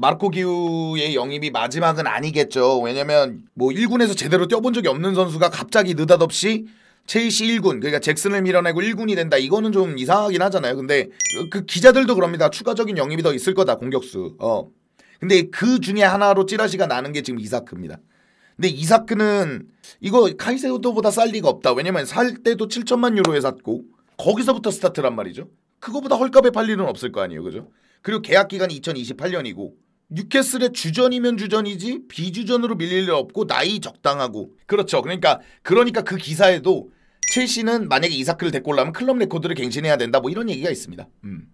마르코 기우의 영입이 마지막은 아니겠죠. 왜냐면 뭐 1군에서 제대로 뛰어본 적이 없는 선수가 갑자기 느닷없이 첼시 1군 그러니까 잭슨을 밀어내고 1군이 된다 이거는 좀 이상하긴 하잖아요. 근데 그 기자들도 그럽니다. 추가적인 영입이 더 있을 거다 공격수. 어. 근데 그 중에 하나로 찌라시가 나는 게 지금 이사크입니다. 근데 이사크는 이거 카이세우도보다 쌀 리가 없다. 왜냐면 살 때도 7천만 유로에 샀고 거기서부터 스타트란 말이죠. 그거보다 헐값에 팔 일은 없을 거 아니에요, 그죠? 그리고 계약 기간이 2028년이고 뉴캐슬의 주전이면 주전이지 비주전으로 밀릴 일 없고 나이 적당하고 그렇죠. 그러니까 그러니까 그 기사에도 첼시는 만약에 이사크를 데리고 올라면 클럽 레코드를 갱신해야 된다 뭐 이런 얘기가 있습니다. 음.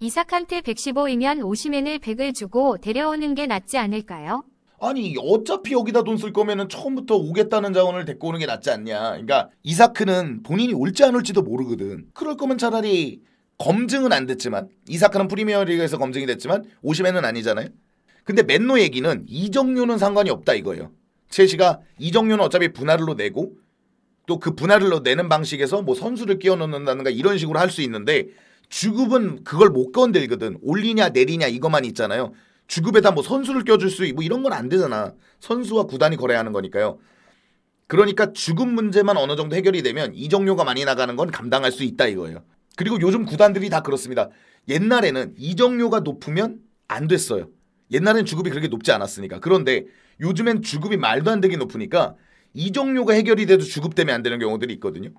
이삭한테 115이면 오시맨을 100을 주고 데려오는 게 낫지 않을까요? 아니 어차피 여기다 돈 쓸 거면은 처음부터 오겠다는 자원을 데리고 오는 게 낫지 않냐. 그러니까 이사크는 본인이 올지 안 올지도 모르거든. 그럴 거면 차라리 검증은 안 됐지만 이 사건은 프리미어리그에서 검증이 됐지만 50회는 아니잖아요. 근데 맨노 얘기는 이정류는 상관이 없다 이거예요. 첼시가 이정류는 어차피 분할로 내고 또 그 분할로 내는 방식에서 뭐 선수를 끼워 넣는다든가 이런 식으로 할 수 있는데 주급은 그걸 못 건들거든. 올리냐 내리냐 이것만 있잖아요. 주급에다 뭐 선수를 껴줄 수 뭐 이런 건 안 되잖아. 선수와 구단이 거래하는 거니까요. 그러니까 주급 문제만 어느 정도 해결이 되면 이정류가 많이 나가는 건 감당할 수 있다 이거예요. 그리고 요즘 구단들이 다 그렇습니다. 옛날에는 이적료가 높으면 안 됐어요. 옛날에는 주급이 그렇게 높지 않았으니까. 그런데 요즘엔 주급이 말도 안 되게 높으니까 이적료가 해결이 돼도 주급 때문에 안 되는 경우들이 있거든요.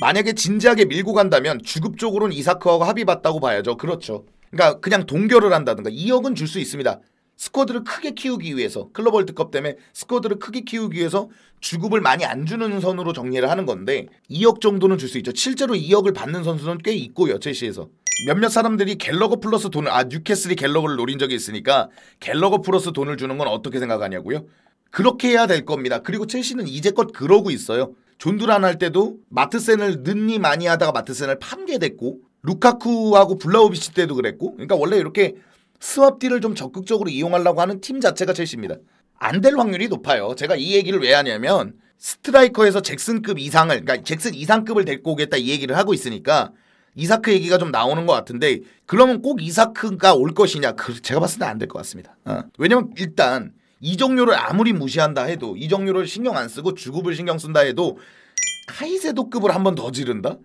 만약에 진지하게 밀고 간다면 주급 쪽으로는 이사크하고 합의 봤다고 봐야죠. 그렇죠. 그러니까 그냥 동결을 한다든가 2억은 줄 수 있습니다. 스쿼드를 크게 키우기 위해서 클럽 월드컵 때문에 스쿼드를 크게 키우기 위해서 주급을 많이 안 주는 선으로 정리를 하는 건데 2억 정도는 줄 수 있죠. 실제로 2억을 받는 선수는 꽤 있고 요 첼시에서 몇몇 사람들이 갤러거 플러스 돈을 아 뉴캐슬이 갤러거를 노린 적이 있으니까 갤러거 플러스 돈을 주는 건 어떻게 생각하냐고요? 그렇게 해야 될 겁니다. 그리고 첼시는 이제껏 그러고 있어요. 존두란 할 때도 마트센을 늦니 많이 하다가 마트센을 판게됐고 루카쿠하고 블라우비치 때도 그랬고 그러니까 원래 이렇게 스왑딜을 좀 적극적으로 이용하려고 하는 팀 자체가 첼시입니다. 안 될 확률이 높아요. 제가 이 얘기를 왜 하냐면 스트라이커에서 잭슨급 이상을 그러니까 잭슨 이상급을 데리고 오겠다 이 얘기를 하고 있으니까 이사크 얘기가 좀 나오는 것 같은데 그러면 꼭 이사크가 올 것이냐? 그 제가 봤을 때 안 될 것 같습니다. 어. 왜냐면 일단 이정료를 아무리 무시한다 해도 이정료를 신경 안 쓰고 주급을 신경 쓴다 해도 카이세도급을 한 번 더 지른다?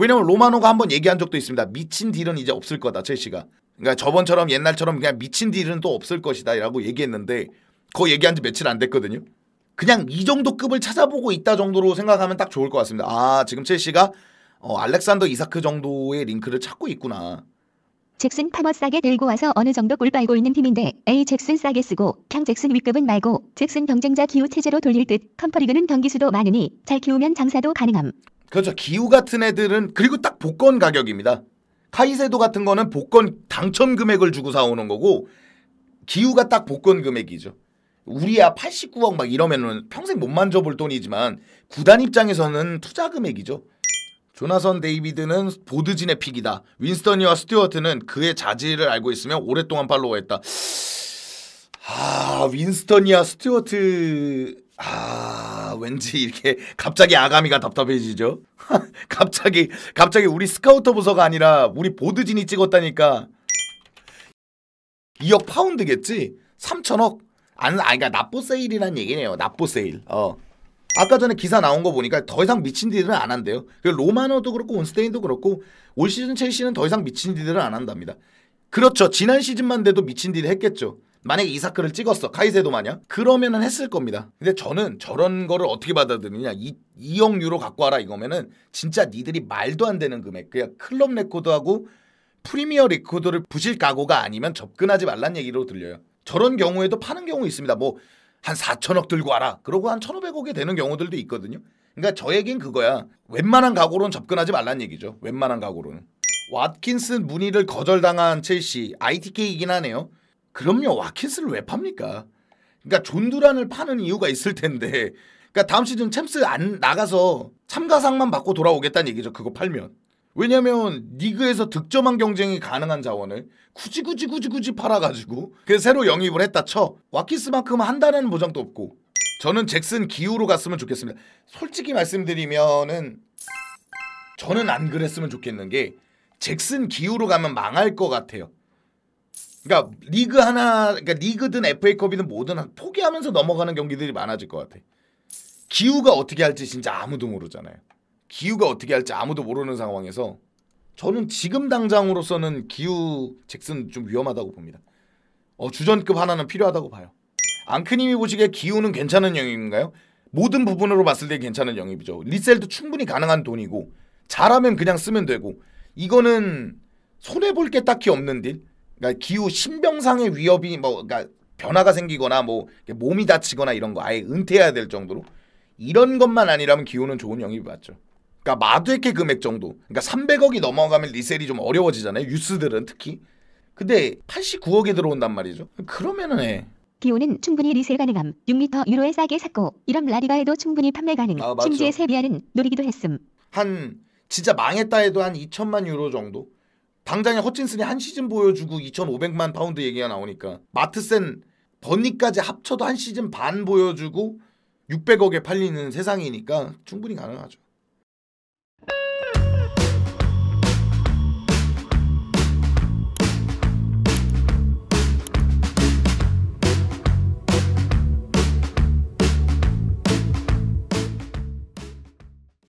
왜냐면 로마노가 한번 얘기한 적도 있습니다. 미친 딜은 이제 없을 거다 첼시가. 그러니까 저번처럼 옛날처럼 그냥 미친 딜은 또 없을 것이다라고 얘기했는데 그거 얘기한 지 며칠 안 됐거든요. 그냥 이 정도 급을 찾아보고 있다 정도로 생각하면 딱 좋을 것 같습니다. 아 지금 첼시가 어, 알렉산더 이사크 정도의 링크를 찾고 있구나. 잭슨 파머 싸게 들고 와서 어느 정도 꿀 빨고 있는 팀인데 A 잭슨 싸게 쓰고 평 잭슨 위급은 말고 잭슨 경쟁자 기후 체제로 돌릴 듯 컴퍼리그는 경기수도 많으니 잘 키우면 장사도 가능함. 그렇죠. 기우 같은 애들은 그리고 딱 복권 가격입니다. 카이세도 같은 거는 복권 당첨 금액을 주고 사오는 거고 기우가 딱 복권 금액이죠. 우리야 89억 막 이러면은 평생 못 만져볼 돈이지만 구단 입장에서는 투자 금액이죠. 조나선 데이비드는 보드진의 픽이다. 윈스턴이와 스튜어트는 그의 자질을 알고 있으며 오랫동안 팔로워했다아 윈스턴이와 스튜어트 왠지 이렇게 갑자기 아가미가 답답해지죠. 갑자기 갑자기 우리 스카우터 부서가 아니라 우리 보드진이 찍었다니까 2억 파운드겠지? 3천억? 안, 아, 그러니까 납부 세일이란 얘기네요. 납부 세일. 어. 아까 전에 기사 나온 거 보니까 더 이상 미친 딜은 안 한대요. 그 로마노도 그렇고 온스테인도 그렇고 올 시즌 첼시는 더 이상 미친 디들은 안 한답니다. 그렇죠. 지난 시즌만 돼도 미친 딜 했겠죠. 만약에 이 사건을 찍었어 카이세도 마냥 그러면은 했을 겁니다 근데 저는 저런 거를 어떻게 받아들이냐 이, 2억 유로 갖고 와라 이거면은 진짜 니들이 말도 안 되는 금액 그냥 클럽 레코드하고 프리미어 레코드를 부실 각오가 아니면 접근하지 말란 얘기로 들려요 저런 경우에도 파는 경우 있습니다 뭐 한 4천억 들고 와라 그러고 한 1,500억이 되는 경우들도 있거든요 그러니까 저에겐 그거야 웬만한 각오로는 접근하지 말란 얘기죠 웬만한 각오로는 왓킨슨 문의를 거절당한 첼시 ITK이긴 하네요 그럼요. 와켓스를 왜 팝니까? 그러니까 존두란을 파는 이유가 있을 텐데 그러니까 다음 시즌 챔스 안 나가서 참가상만 받고 돌아오겠다는 얘기죠. 그거 팔면. 왜냐면 리그에서 득점한 경쟁이 가능한 자원을 굳이 굳이 굳이 굳이 팔아가지고 그 새로 영입을 했다 쳐 와키스만큼 한다는 보장도 없고 저는 잭슨 기후로 갔으면 좋겠습니다. 솔직히 말씀드리면은 저는 안 그랬으면 좋겠는 게 잭슨 기후로 가면 망할 것 같아요. 그러니까 리그 하나, 그러니까 리그든 FA컵이든 뭐든 포기하면서 넘어가는 경기들이 많아질 것 같아. 기후가 어떻게 할지 진짜 아무도 모르잖아요. 기후가 어떻게 할지 아무도 모르는 상황에서 저는 지금 당장으로서는 기후 잭슨 좀 위험하다고 봅니다. 어, 주전급 하나는 필요하다고 봐요. 앙크님이 보시기에 기후는 괜찮은 영입인가요? 모든 부분으로 봤을 때 괜찮은 영입이죠. 리셀도 충분히 가능한 돈이고 잘하면 그냥 쓰면 되고 이거는 손해 볼 게 딱히 없는 딜. 그러니까 기후 신병상의 위협이 뭐 그러니까 변화가 생기거나 뭐 몸이 다치거나 이런 거 아예 은퇴해야 될 정도로 이런 것만 아니라면 기후는 좋은 영입이 맞죠. 그러니까 마두에케 금액 정도. 그러니까 300억이 넘어가면 리셀이 좀 어려워지잖아요. 뉴스들은 특히. 근데 89억에 들어온단 말이죠. 그러면은 해. 예. 기호는 충분히 리셀 가능함. 6미터 유로에 싸게 샀고 이런 라리가 에도 충분히 판매 가능. 아, 심지어 세비야는 노리기도 했음. 한 진짜 망했다 해도 한 2천만 유로 정도. 당장에 허친슨이 한 시즌 보여주고 2,500만 파운드 얘기가 나오니까 마트센 버니까지 합쳐도 한 시즌 반 보여주고 600억에 팔리는 세상이니까 충분히 가능하죠.